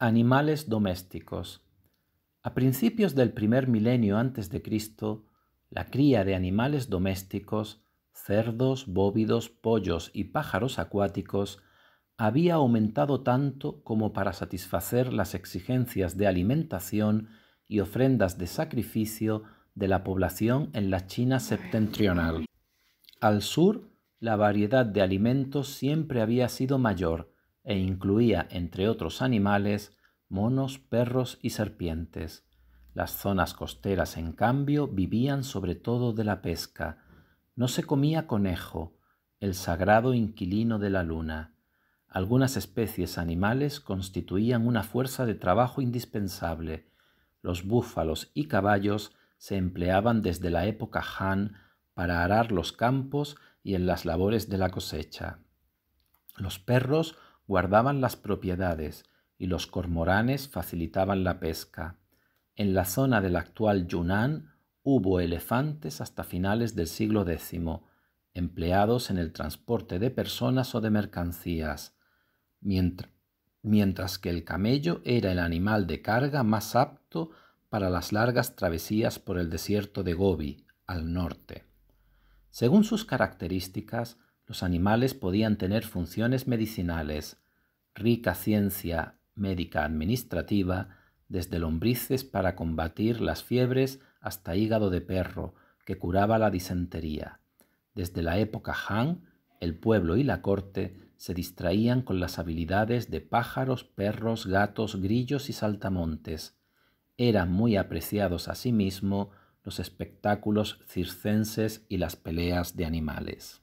Animales domésticos. A principios del primer milenio antes de Cristo, la cría de animales domésticos, cerdos, bóvidos, pollos y pájaros acuáticos, había aumentado tanto como para satisfacer las exigencias de alimentación y ofrendas de sacrificio de la población en la China septentrional. Al sur, la variedad de alimentos siempre había sido mayor, e incluía, entre otros animales, monos, perros y serpientes. Las zonas costeras, en cambio, vivían sobre todo de la pesca. No se comía conejo, el sagrado inquilino de la luna. Algunas especies animales constituían una fuerza de trabajo indispensable. Los búfalos y caballos se empleaban desde la época Han para arar los campos y en las labores de la cosecha. Los perros guardaban las propiedades y los cormoranes facilitaban la pesca. En la zona del actual Yunnan hubo elefantes hasta finales del siglo X, empleados en el transporte de personas o de mercancías, mientras, mientras que el camello era el animal de carga más apto para las largas travesías por el desierto de Gobi, al norte. Según sus características, los animales podían tener funciones medicinales, rica ciencia médica administrativa, desde lombrices para combatir las fiebres hasta hígado de perro, que curaba la disentería. Desde la época Han, el pueblo y la corte se distraían con las habilidades de pájaros, perros, gatos, grillos y saltamontes. Eran muy apreciados asimismo los espectáculos circenses y las peleas de animales.